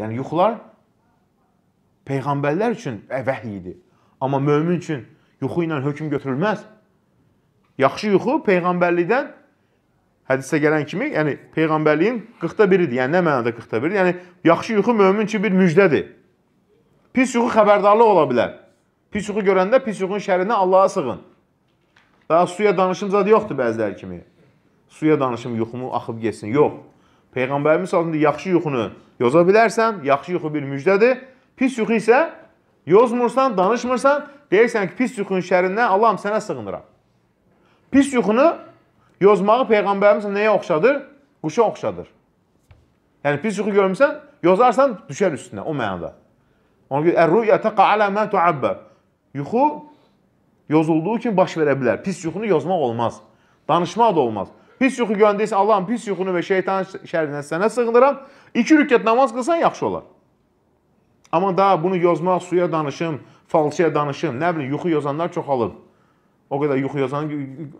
Yəni yuxular peyğəmbərlər üçün vəhy idi. Amma mömin üçün yuxu ilə hökm götürülməz. Yaxşı yuxu peyğəmbərlikdən hədisdə gələn kimi, yəni peyğəmbərliyin 40-da biridir. Yəni nə mənada 40-da biri? Yəni yaxşı yuxu mömin üçün bir müjdədir. Pis yuxu xəbərdarlıq ola bilər. Pis yuxu görəndə pis yuxunun şərinə Allaha sığın. Daha suya danışım zad yoxdur bəziləri kimi. Suya danışım yuxumu axıb getsin. Yox. Peyğəmbərimiz sallallahu yaxşı yuxunu yoza bilərsən, yaxşı yuxu bir müjdədir. Pis yuxu isə yozmursan, danışmırsan, deyirsən ki, pis yuxunun şərindən Allahım sənə sığınıram. Pis yuxunu yozmağı Peyğəmbərimiz nəyə oxşadır? Quşa oxşadır. Yəni pis yuxu görmüsən, yozarsan düşər üstünə o mənada. Ona görə ər-ruya taqa ala ma tu'abbar. Yuxu yozulduğu kimi baş verə bilər. Pis yuxunu yozmaq olmaz. Danışmaq da olmaz. Pis yuxu göndəyirsə, Allahın pis yuxunu və şeytanın şərindən sənə sığınıram. İki rükət namaz qılsan yaxşı olar. Amma daha bunu yozmaq, suya danışım, falçıya danışım, nə bilim, yuxu yozanlar çoxalıb. O qədər yuxu yozan,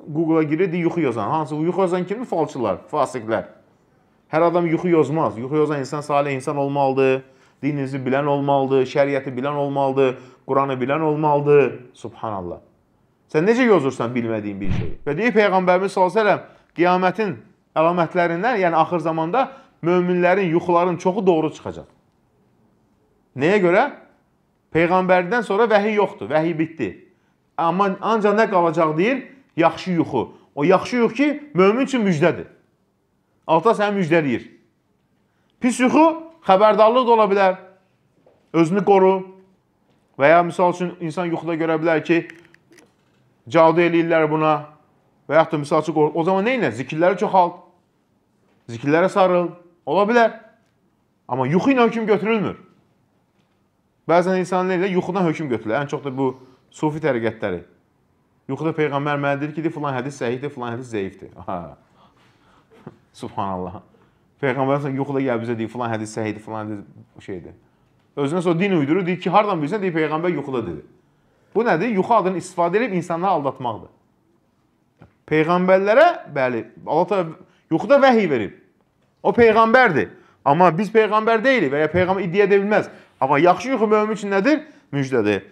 Google-a girirdi yuxu yozan. Hansı yuxu yozan kimdir? Falçılar, fasiqlər. Hər adam yuxu yozmaz. Yuxu yozan insan salih insan olmalıdır. Dininizi bilən olmalıdır, şəriəti bilən olmalıdır, Quranı bilən olmalıdır. Subhanallah. Sən necə yozursan bilmədiyin bir şeyi? Və deyir Peyğəmbərimiz sallallahu əleyhi və səlləm qiyamətin əlamətlərindən, yəni axır zamanda möminlərin yuxuların çoxu doğru çıxacaq. Nəyə görə? Peyğəmbərdən sonra vəhiy yoxdur, vəhiy bitdi. Amma ancaq nə qalacaq deyir? Yaxşı yuxu. O yaxşı yuxu ki, mömin üçün müjdədir. Alta səni müjdələyir. Pis yuxu xəbərdarlıq da ola bilər. Özünü qoru. Və ya misal üçün insan yuxuda görə bilər ki, cadu eləyirlər buna, Və yaxud da misal üçün, o zaman nə ilə? Zikirləri çoxalt. Zikirlərə sarıl. Ola bilər. Amma yuxu ilə hökm götürülmür. Bəzən insanlar ilə yuxudan hökm götürülür. Ən çox da bu sufi təriqətləri. Yuxuda Peyğəmbər mənə deyir ki, de, filan hədis səhihdir, filan hədis zəifdir. Aha. Subhanallah. Peyğəmbər yuxuda gəl bizə deyir, filan hədis səhihdir, filan hədis şeydir. Özünə sonra din uydurur, deyir ki, hardan bilirsən, deyir Peyğəmbər yuxuda dedi. Bu nədir? Yuxu adını istifadə edib insanları aldatmaqdır. Peyğəmbərlərə, bəli, Allah təala yuxuda vəhiy verib. O peyğəmbərdir. Amma biz peyğəmbər deyilik və ya peyğəmbər iddia edə bilməz. Amma yaxşı yuxu mömin üçün nədir? Müjdədir.